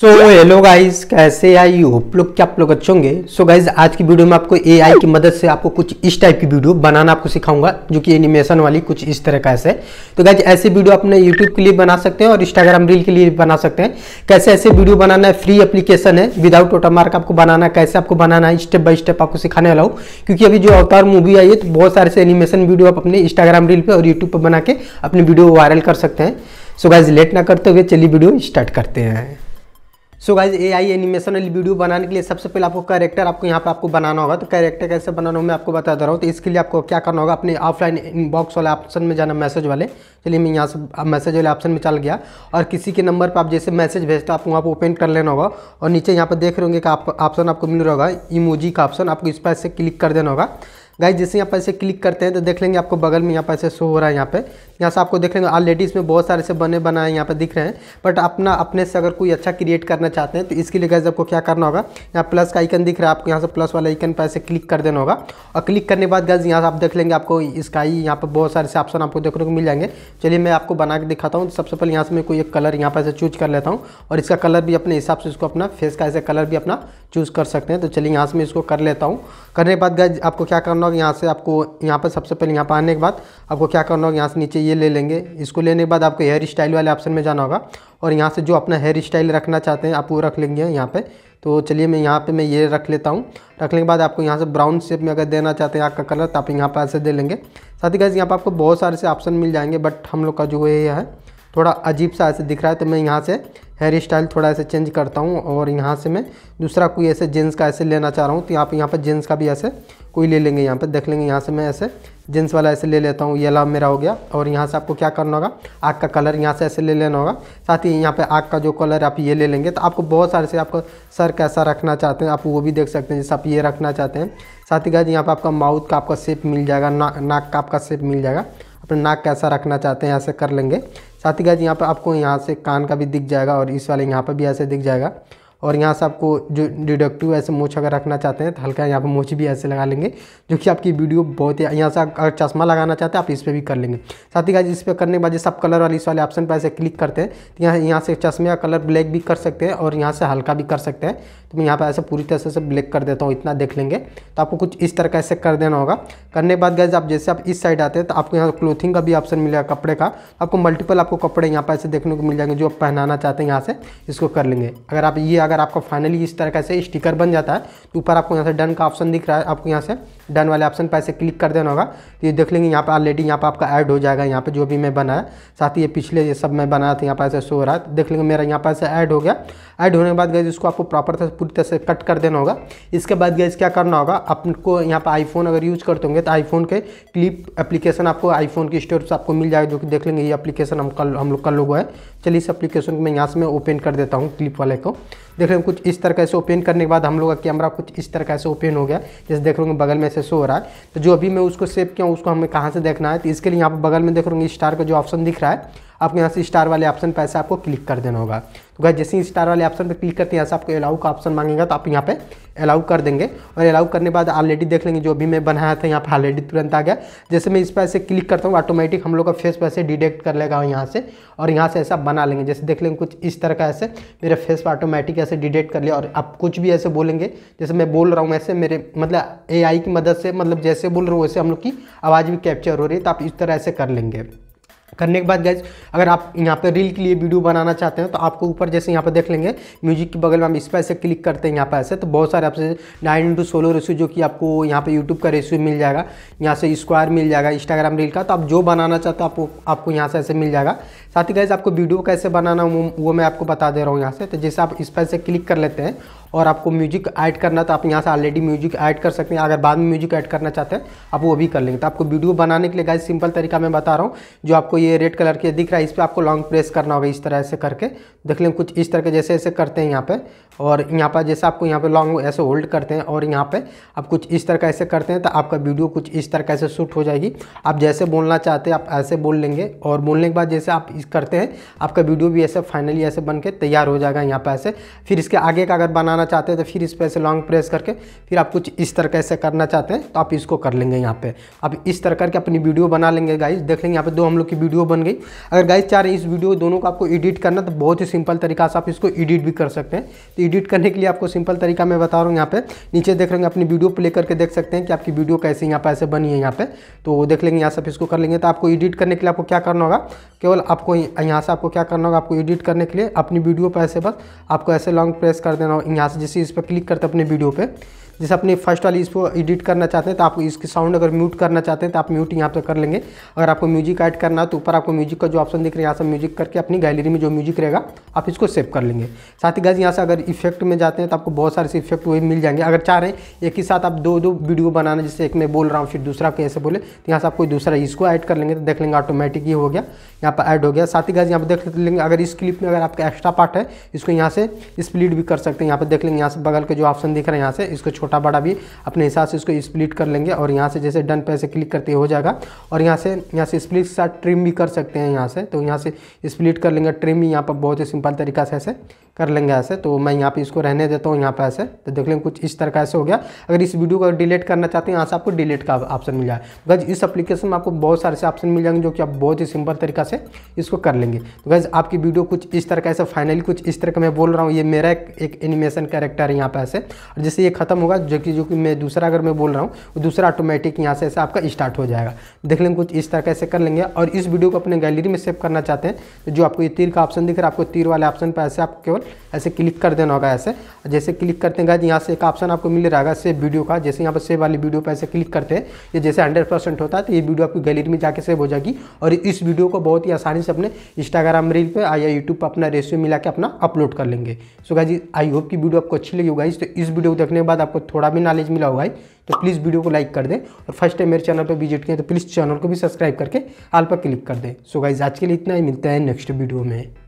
so hello guys कैसे आई you hope लोग क्या आप लोग अच्छे होंगे सो गाइज आज की वीडियो में आपको एआई की मदद से आपको कुछ इस टाइप की वीडियो बनाना आपको सिखाऊंगा जो कि एनिमेशन वाली कुछ इस तरह का ऐसे तो गाइज ऐसे वीडियो अपने यूट्यूब के लिए बना सकते हैं और इंस्टाग्राम रील के लिए बना सकते हैं कैसे ऐसे वीडियो बनाना है फ्री अप्लीकेशन है विदाउट ओटा मार्क आपको बनाना कैसे आपको बनाना है स्टेप बाय स्टेप आपको सिखाने वाला हूँ क्योंकि अभी जो अवतार मूवी आई है तो बहुत सारे से एनिमेशन वीडियो आप अपने इंस्टाग्राम रील पर और यूट्यूब पर बना के अपनी वीडियो वायरल कर सकते हैं सो गाइज लेट ना करते हुए चलिए वीडियो स्टार्ट करते हैं so guys A I animation वाली वीडियो बनाने के लिए सबसे पहले आपको कैरेक्टर आपको यहाँ पर आपको बनाना होगा तो कैरेक्टर कैसे बनाना हो मैं आपको बता दे रहा हूँ तो इसके लिए आपको क्या करना होगा अपने ऑफलाइन इनबॉक्स वाले ऑप्शन में जाना मैसेज वाले चलिए मैं यहाँ से मैसेज वाले ऑप्शन में चल गया और किसी के नंबर पर आप जैसे मैसेज भेजते हो आपको वहाँ पर ओपन कर लेना होगा और नीचे यहाँ पर देख रहे होंगे कि आप ऑप्शन आपको मिल रहा होगा इमोजी का ऑप्शन आपको इस पर ऐसे क्लिक कर देना होगा गाइज जैसे यहाँ पर ऐसे क्लिक करते हैं तो देख लेंगे आपको बगल में यहाँ पर ऐसे शो हो रहा है यहाँ पे यहाँ से आपको देख लेंगे ऑलरेडी इसमें बहुत सारे से बने बनाए यहाँ पर दिख रहे हैं बट अपना अपने से अगर कोई अच्छा क्रिएट करना चाहते हैं तो इसके लिए गैस आपको क्या करना होगा यहाँ प्लस का आइकन दिख रहा है आपको यहाँ से प्लस वाला आइकन पर ऐसे क्लिक कर देना होगा और क्लिक करने के बाद गैस यहाँ से आप देख लेंगे आपको इसका ही यहाँ पर बहुत सारे से ऑप्शन आपको देखने को मिल जाएंगे चलिए मैं आपको बना के दिखाता हूँ सबसे पहले यहाँ से मैं कोई एक कलर यहाँ पर ऐसे चूज कर लेता हूँ और इसका कलर भी अपने हिसाब से इसको अपना फेस का ऐसे कलर भी अपना चूज़ कर सकते हैं तो चलिए यहाँ से मैं इसको कर लेता हूँ करने के बाद गैस आपको क्या करना होगा यहाँ से आपको यहाँ पर सबसे पहले यहाँ पर आने के बाद आपको क्या करना होगा यहाँ से नीचे ये ले लेंगे इसको लेने के बाद आपको हेयर स्टाइल वाले ऑप्शन में जाना होगा और यहाँ से जो अपना हेयर स्टाइल रखना चाहते हैं आप वो रख लेंगे यहाँ पे तो चलिए मैं यहाँ पे मैं ये रख लेता हूँ रखने के बाद आपको यहाँ से ब्राउन शेप में अगर देना चाहते हैं आपका कलर तो आप यहाँ पर ऐसे दे लेंगे साथ ही गैस यहाँ पर आपको बहुत सारे से ऑप्शन मिल जाएंगे बट हम लोग का जो है यह है थोड़ा अजीब सा ऐसे दिख रहा है तो मैं यहाँ से हेयर स्टाइल थोड़ा ऐसे चेंज करता हूँ और यहाँ से मैं दूसरा कोई ऐसे जेंट्स का ऐसे लेना चाह रहा हूँ तो यहाँ पर यहाँ पर जेंट्स का भी ऐसे कोई ले लेंगे यहाँ पर देख लेंगे यहाँ से मैं ऐसे जेंट्स वाला ऐसे ले लेता हूँ ये मेरा हो गया और यहाँ से आपको क्या करना होगा आग का कलर यहाँ से ऐसे ले लेना होगा साथ ही यहाँ पे आग का जो कलर आप ये ले लेंगे तो आपको बहुत सारे से आपको सर कैसा रखना चाहते हैं आप वो भी देख सकते हैं जैसे आप ये रखना चाहते हैं साथ ही साथ यहाँ पर आपका माउथ का आपका शेप मिल जाएगा ना नाक का आपका शेप मिल जाएगा अपना नाक कैसा रखना चाहते हैं ऐसे कर लेंगे साथ ही गाइज यहाँ पर आपको यहाँ से कान का भी दिख जाएगा और इस वाले यहाँ पर भी ऐसे दिख जाएगा और यहाँ से आपको जो डिडक्टिव ऐसे मोछ अगर रखना चाहते हैं तो हल्का यहाँ पर मोछ भी ऐसे लगा लेंगे जो कि आपकी वीडियो बहुत ही यहाँ से अगर चश्मा लगाना चाहते हैं आप इस पर भी कर लेंगे साथ ही इस पर करने के बाद जैसे आप कलर वाली इस वाले ऑप्शन पर ऐसे क्लिक करते हैं तो यहाँ यहाँ से चश्मे का कलर ब्लैक भी कर सकते हैं और यहाँ से हल्का भी कर सकते हैं तो मैं यहाँ पर ऐसे पूरी तरह से ब्लैक कर देता हूँ इतना देख लेंगे तो आपको कुछ इस तरह ऐसे कर देना होगा करने के बाद गैज आप जैसे आप इस साइड आते हैं तो आपको यहाँ क्लोथिंग का भी ऑप्शन मिलेगा कपड़े का आपको मल्टीपल आपको कपड़े यहाँ पर ऐसे देखने को मिल जाएंगे जो आप पहनाना चाहते हैं यहाँ से इसको कर लेंगे अगर आप ये अगर आपका फाइनली इस तरह से स्टिकर बन जाता है तो ऊपर आपको यहाँ से डन का ऑप्शन दिख रहा है आपको यहाँ से डन वाले ऑप्शन पर ऐसे क्लिक कर देना होगा तो ये देख लेंगे यहाँ पर ऑलरेडी यहाँ पर आपका ऐड हो जाएगा यहाँ पर जो भी मैं बनाया साथ ही ये पिछले ये सब मैं बनाया था यहाँ पर ऐसे शो हो रहा है देख लेंगे मेरा यहाँ पर ऐसे ऐड हो गया ऐड होने के बाद गए इसको आपको प्रॉपर तरह पूरी तरह से कट कर देना होगा इसके बाद गए क्या करना होगा आपको यहाँ पर आईफोन अगर यूज़ करते होंगे तो आईफोन के क्लिप एप्लीकेशन आपको आईफोन की स्टोर से आपको मिल जाएगा जो कि देख लेंगे ये अप्लीकेशन हम कल हम लोग का लोगो है चलिए इस एप्लीकेशन को मैं यहाँ से मैं ओपन कर देता हूँ क्लिप वाले को देख रहे हैं कुछ इस तरह से ओपन करने के बाद हम लोग का कैमरा कुछ इस तरह से ओपन हो गया जैसे देख रहे बगल में ऐसे शो हो रहा है तो जो अभी मैं उसको सेव किया उसको हमें कहाँ से देखना है तो इसके लिए यहाँ पर बगल में देख रहे स्टार का जो ऑप्शन दिख रहा है आपको यहाँ से स्टार वाले ऑप्शन पर ऐसे आपको क्लिक कर देना होगा तो गैस जैसे ही स्टार वाले ऑप्शन पर क्लिक करते हैं यहाँ से आपको अलाउ का ऑप्शन मांगेगा तो आप यहाँ पे अलाउ कर देंगे और अलाउ करने बाद ऑलरेडी देख लेंगे जो भी मैं बनाया था यहाँ पर ऑलरेडी तुरंत आ गया जैसे मैं इस पर ऐसे क्लिक करता हूँ ऑटोमेटिक हम लोग का फेस वैसे डिटेक्ट कर लेगा यहाँ से और यहाँ से ऐसा बना लेंगे जैसे देख लेंगे कुछ इस तरह का ऐसे मेरे फेस पर ऑटोमेटिक ऐसे डिटेक्ट कर लिया और आप कुछ भी ऐसे बोलेंगे जैसे मैं बोल रहा हूँ ऐसे मेरे मतलब ए की मदद से मतलब जैसे बोल रहा हूँ वैसे हम लोग की आवाज़ भी कैप्चर हो रही है तो आप इस तरह ऐसे कर लेंगे करने के बाद गैस अगर आप यहाँ पर रील के लिए वीडियो बनाना चाहते हैं तो आपको ऊपर जैसे यहाँ पर देख लेंगे म्यूजिक के बगल में हम इस पर ऐसे क्लिक करते हैं यहाँ पर ऐसे तो बहुत सारे आपसे नाइन इंटू सोलो रेशियो जो कि आपको यहाँ पर यूट्यूब का रेशियो मिल जाएगा यहाँ से स्क्वायर मिल जाएगा इंस्टाग्राम रील का तो आप जो बनाना चाहते हो आपको आपको यहाँ से ऐसे मिल जाएगा साथ ही गैस आपको वीडियो कैसे बनाना वो, वो मैं आपको बता दे रहा हूँ यहाँ से तो जैसे आप इस पर ऐसे क्लिक कर लेते हैं और आपको म्यूजिक ऐड करना तो आप यहाँ से ऑलरेडी म्यूजिक ऐड कर सकते हैं अगर बाद में म्यूजिक ऐड करना चाहते हैं आप वो भी कर लेंगे तो आपको वीडियो बनाने के लिए गाइज सिंपल तरीका मैं बता रहा हूँ जो आपको ये रेड कलर के दिख रहा है इस पर आपको लॉन्ग प्रेस करना होगा इस तरह से करके देख लें कुछ इस तरह के जैसे ऐसे करते हैं यहाँ पर और यहाँ पर जैसे आपको यहाँ पे लॉन्ग ऐसे होल्ड करते हैं और यहाँ पे आप कुछ इस तरह कैसे ऐसे करते हैं तो आपका वीडियो कुछ इस तरह ऐसे शूट हो जाएगी आप जैसे बोलना चाहते हैं आप ऐसे बोल लेंगे और बोलने के बाद जैसे आप इस करते हैं आपका वीडियो भी ऐसे फाइनली ऐसे बन के तैयार हो जाएगा यहाँ पर ऐसे फिर इसके आगे का अगर बनाना चाहते हैं तो फिर इस पर ऐसे लॉन्ग प्रेस करके फिर आप कुछ इस तरह कैसे ऐसे करना चाहते हैं तो आप इसको कर लेंगे यहाँ पर आप इस तरह करके अपनी वीडियो बना लेंगे गाइज देख लेंगे यहाँ पर दो हम लोग की वीडियो बन गई अगर गाइज चाह रहे इस वीडियो दोनों को आपको एडिट करना तो बहुत ही सिंपल तरीका से आप इसको एडिट भी कर सकते हैं तो एडिट करने के लिए आपको सिंपल तरीका मैं बता रहा हूँ यहाँ पे नीचे देख रहे हैं अपनी वीडियो प्ले करके देख सकते हैं कि आपकी वीडियो कैसे यहाँ पे ऐसे बनी है यहाँ पे तो देख लेंगे यहाँ से इसको कर लेंगे तो आपको एडिट करने के लिए आपको क्या करना होगा केवल आपको यहाँ से आपको क्या करना होगा आपको एडिट करने के लिए अपनी वीडियो पर ऐसे बस आपको ऐसे लॉन्ग प्रेस कर देना होगा यहाँ से जैसे इस पर क्लिक करते अपने वीडियो पर जैसे अपने फर्स्ट वाली इसको एडिट करना चाहते हैं तो आप इसके साउंड अगर म्यूट करना चाहते हैं तो आप म्यूट यहाँ पर कर लेंगे अगर आपको म्यूजिक ऐड करना है तो ऊपर आपको म्यूजिक का जो ऑप्शन दिख रहा है यहाँ से म्यूजिक करके अपनी गैलरी में जो म्यूजिक रहेगा आप इसको सेव कर लेंगे साथ ही गज यहाँ से अगर इफेक्ट में जाते हैं तो आपको बहुत सारे इफेक्ट वही मिल जाएंगे अगर चाह रहे हैं एक ही साथ आप दो दो वीडियो बनाना जैसे एक मैं बोल रहा हूँ फिर दूसरा कैसे बोले तो यहाँ से आप कोई दूसरा इसको ऐड कर लेंगे तो देख लेंगे ऑटोमेटिक ये हो गया यहाँ पर ऐड हो गया साथ ही गज यहाँ पर देख लेंगे अगर इस क्लिप में अगर आपका एक्स्ट्रा पार्ट है इसको यहाँ से स्प्लिट भी कर सकते हैं यहाँ पर देख लेंगे यहाँ से बगल के जो ऑप्शन दिख रहे हैं यहाँ से इसको छोटा बड़ा भी अपने हिसाब से उसको स्प्लिट कर लेंगे और यहाँ से जैसे डन पे ऐसे क्लिक करते हो जाएगा और यहाँ से यहाँ से स्प्लिट के साथ ट्रिम भी कर सकते हैं यहाँ से तो यहाँ से स्प्लिट कर लेंगे ट्रिम भी यहाँ पर बहुत ही सिंपल तरीका से ऐसे कर लेंगे ऐसे तो मैं यहाँ पे इसको रहने देता हूँ यहाँ पे ऐसे तो देख लेंगे कुछ इस तरह का ऐसे हो गया अगर इस वीडियो को डिलीट करना चाहते हैं यहाँ से आपको डिलीट का ऑप्शन मिल जाए गज इस एप्लीकेशन में आपको बहुत सारे से ऑप्शन मिल जाएंगे जो कि आप बहुत ही सिंपल तरीका से इसको कर लेंगे तो गज आपकी वीडियो कुछ इस तरह का ऐसे फाइनली कुछ इस तरह का मैं बोल रहा हूँ ये मेरा एक, एनिमेशन कैरेक्टर है यहाँ पे ऐसे और जैसे ये खत्म होगा जो कि जो कि मैं दूसरा अगर मैं बोल रहा हूँ वो दूसरा ऑटोमेटिक यहाँ से ऐसे आपका स्टार्ट हो जाएगा देख लेंगे कुछ इस तरह कैसे कर लेंगे और इस वीडियो को अपने गैलरी में सेव करना चाहते हैं तो जो आपको ये तीर का ऑप्शन दिख रहा है आपको तीर वाले ऑप्शन पर ऐसे आप केवल ऐसे क्लिक कर देना होगा ऐसे जैसे क्लिक करते हैं यहाँ से एक ऑप्शन आपको मिल है सेव वीडियो का जैसे यहाँ पर सेव वाली वीडियो पर ऐसे क्लिक करते हैं ये जैसे हंड्रेड होता है तो ये वीडियो आपकी गैलरी में जाकर सेव हो जाएगी और इस वीडियो को बहुत ही आसानी से अपने इंस्टाग्राम रील पर या यूट्यूब पर अपना रेसियो मिला के अपना अपलोड कर लेंगे सो गाजी आई होप की वीडियो आपको अच्छी लगी होगा तो इस वीडियो को देखने के बाद आपको थोड़ा भी नॉलेज मिला होगा तो प्लीज़ वीडियो को लाइक कर दें और फर्स्ट टाइम मेरे चैनल पर विजिट किए तो प्लीज़ चैनल को भी सब्सक्राइब करके आल पर क्लिक कर दें सो गाइज आज के लिए इतना ही मिलता है नेक्स्ट वीडियो में